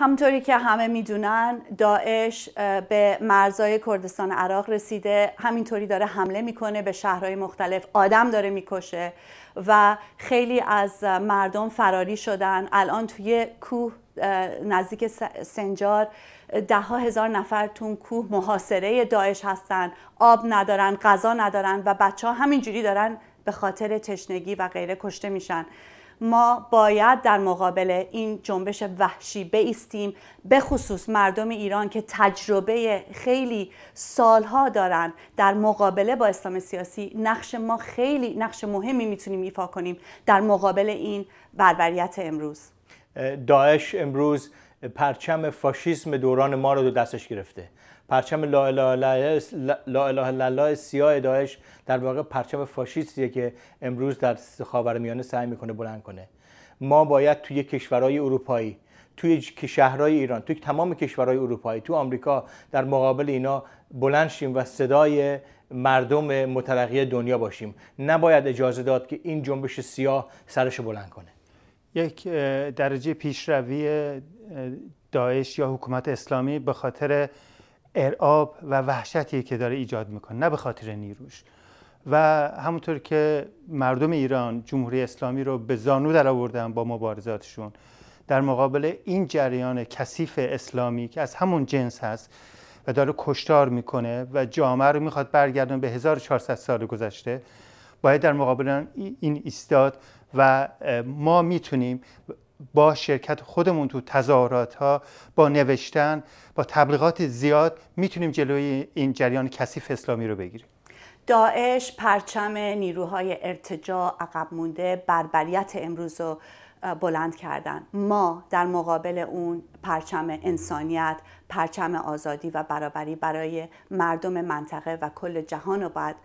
همطوری که همه میدونن داعش به مرزای کردستان عراق رسیده همینطوری داره حمله میکنه به شهرهای مختلف آدم داره میکشه و خیلی از مردم فراری شدن الان توی کوه نزدیک سنجار ده هزار نفر تون کوه محاصره داعش هستن آب ندارن غذا ندارن و بچه ها همینجوری دارن به خاطر تشنگی و غیره کشته میشن ما باید در مقابل این جنبش وحشی بیستیم به خصوص مردم ایران که تجربه خیلی سالها دارن در مقابله با اسلام سیاسی نقش ما خیلی نقش مهمی میتونیم ایفا کنیم در مقابل این بربریت امروز داعش امروز پرچم فاشیسم دوران ما رو دستش گرفته پرچم لا اله الا سیاه داعش در واقع پرچم فاشیستیه که امروز در خاورمیانه سعی میکنه بلند کنه ما باید توی کشورهای اروپایی توی شهرهای ایران توی تمام کشورهای اروپایی تو آمریکا در مقابل اینا بلند شیم و صدای مردم مترقی دنیا باشیم نباید اجازه داد که این جنبش سیاه سرش بلند کنه یک درجه پیشروی داعش یا حکومت اسلامی به خاطر ارعاب و وحشتی که داره ایجاد میکنه نه به خاطر نیروش و همونطور که مردم ایران جمهوری اسلامی رو به زانو در آوردن با مبارزاتشون در مقابل این جریان کثیف اسلامی که از همون جنس هست و داره کشتار میکنه و جامعه رو میخواد برگردن به 1400 سال گذشته باید در مقابل این ایستاد و ما میتونیم با شرکت خودمون تو تظاهرات ها با نوشتن با تبلیغات زیاد میتونیم جلوی این جریان کثیف اسلامی رو بگیریم داعش پرچم نیروهای ارتجاع عقب مونده بربریت امروز رو بلند کردن ما در مقابل اون پرچم انسانیت پرچم آزادی و برابری برای مردم منطقه و کل جهان رو باید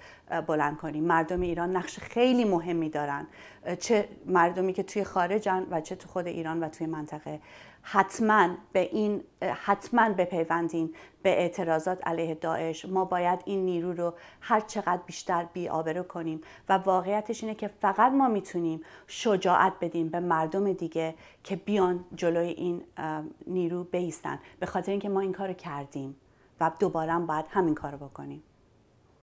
بلند کنیم مردم ایران نقش خیلی مهمی دارن چه مردمی که توی خارجن و چه تو خود ایران و توی منطقه حتما به این حتما بپیوندین به اعتراضات علیه داعش ما باید این نیرو رو هر چقدر بیشتر بی‌آبرو کنیم و واقعیتش اینه که فقط ما میتونیم شجاعت بدیم به مردم مردم دیگه که بیان جلوی این نیرو بیستن به خاطر اینکه ما این کارو کردیم و دوباره باید همین کارو بکنیم